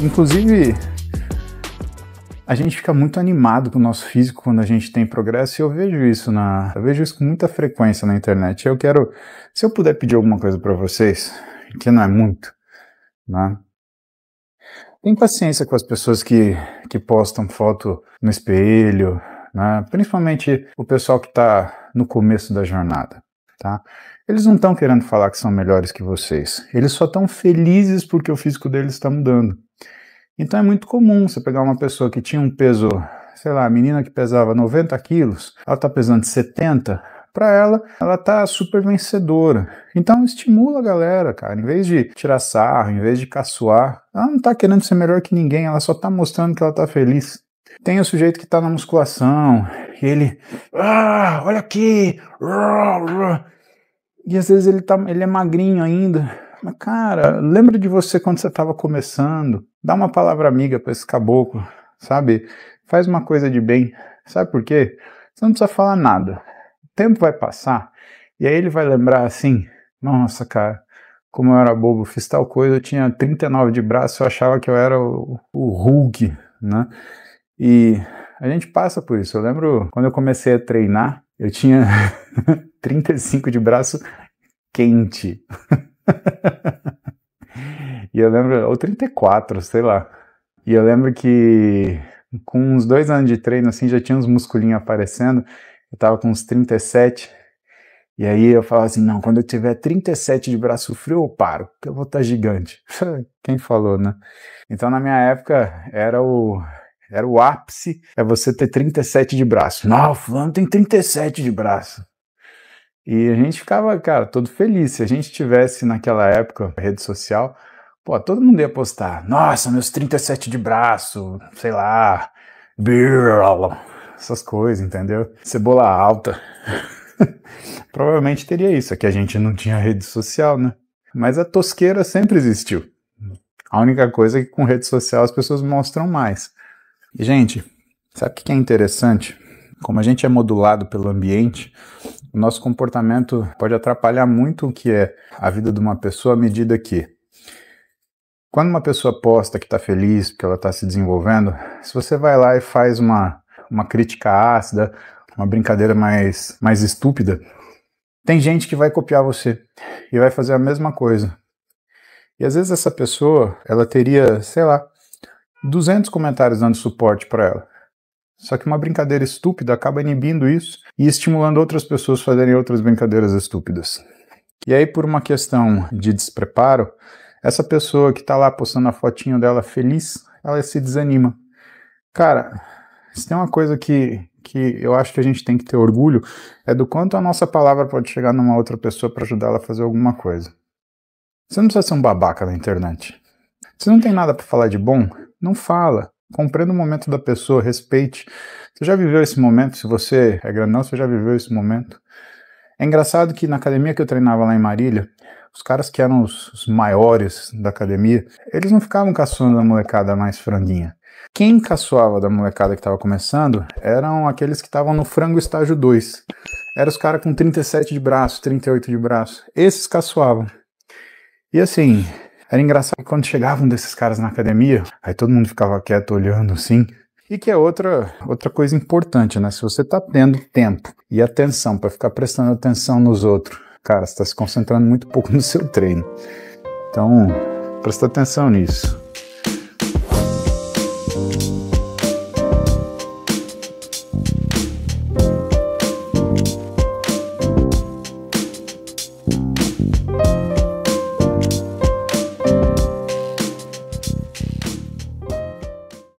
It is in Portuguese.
Inclusive, a gente fica muito animado com o nosso físico quando a gente tem progresso e eu vejo isso na, eu vejo isso com muita frequência na internet. Eu quero, se eu puder pedir alguma coisa para vocês, que não é muito, né? Tem paciência com as pessoas que, que postam foto no espelho, né? principalmente o pessoal que está no começo da jornada. Tá? Eles não estão querendo falar que são melhores que vocês. Eles só estão felizes porque o físico deles está mudando. Então é muito comum você pegar uma pessoa que tinha um peso, sei lá, a menina que pesava 90 quilos, ela está pesando 70, para ela, ela tá super vencedora. Então estimula a galera, cara. Em vez de tirar sarro, em vez de caçoar, ela não tá querendo ser melhor que ninguém, ela só tá mostrando que ela tá feliz. Tem o sujeito que tá na musculação, e ele, ah, olha aqui, e às vezes ele, tá, ele é magrinho ainda, Cara, lembra de você quando você estava começando? Dá uma palavra amiga para esse caboclo, sabe? Faz uma coisa de bem. Sabe por quê? Você não precisa falar nada. O tempo vai passar e aí ele vai lembrar assim: nossa, cara, como eu era bobo, fiz tal coisa, eu tinha 39 de braço, eu achava que eu era o, o Hulk, né? E a gente passa por isso. Eu lembro quando eu comecei a treinar, eu tinha 35 de braço quente. e eu lembro, ou 34, sei lá. E eu lembro que com uns dois anos de treino, assim, já tinha uns musculinhos aparecendo. Eu tava com uns 37. E aí eu falava assim, não, quando eu tiver 37 de braço frio, eu paro, porque eu vou estar tá gigante. Quem falou, né? Então, na minha época, era o era o ápice, é você ter 37 de braço. Não, fulano tem 37 de braço. E a gente ficava, cara, todo feliz. Se a gente tivesse naquela época rede social, pô, todo mundo ia postar. Nossa, meus 37 de braço, sei lá, essas coisas, entendeu? Cebola alta. Provavelmente teria isso, é que a gente não tinha rede social, né? Mas a tosqueira sempre existiu. A única coisa é que com rede social as pessoas mostram mais. E, gente, sabe o que é interessante? Como a gente é modulado pelo ambiente, nosso comportamento pode atrapalhar muito o que é a vida de uma pessoa à medida que quando uma pessoa posta que está feliz, que ela está se desenvolvendo, se você vai lá e faz uma, uma crítica ácida, uma brincadeira mais, mais estúpida, tem gente que vai copiar você e vai fazer a mesma coisa. E às vezes essa pessoa, ela teria, sei lá, 200 comentários dando suporte para ela. Só que uma brincadeira estúpida acaba inibindo isso e estimulando outras pessoas a fazerem outras brincadeiras estúpidas. E aí, por uma questão de despreparo, essa pessoa que está lá postando a fotinho dela feliz, ela se desanima. Cara, se tem uma coisa que, que eu acho que a gente tem que ter orgulho, é do quanto a nossa palavra pode chegar numa outra pessoa para ajudar ela a fazer alguma coisa. Você não precisa ser um babaca na internet. Você não tem nada para falar de bom? Não fala. Compreenda o momento da pessoa, respeite. Você já viveu esse momento? Se você é grandão, você já viveu esse momento. É engraçado que na academia que eu treinava lá em Marília, os caras que eram os, os maiores da academia, eles não ficavam caçando da molecada mais franguinha. Quem caçoava da molecada que estava começando eram aqueles que estavam no frango estágio 2. Eram os caras com 37 de braço, 38 de braço. Esses caçoavam. E assim, era engraçado que quando chegava um desses caras na academia, aí todo mundo ficava quieto olhando assim. E que é outra, outra coisa importante, né? Se você está tendo tempo e atenção para ficar prestando atenção nos outros, cara, você está se concentrando muito pouco no seu treino. Então, presta atenção nisso.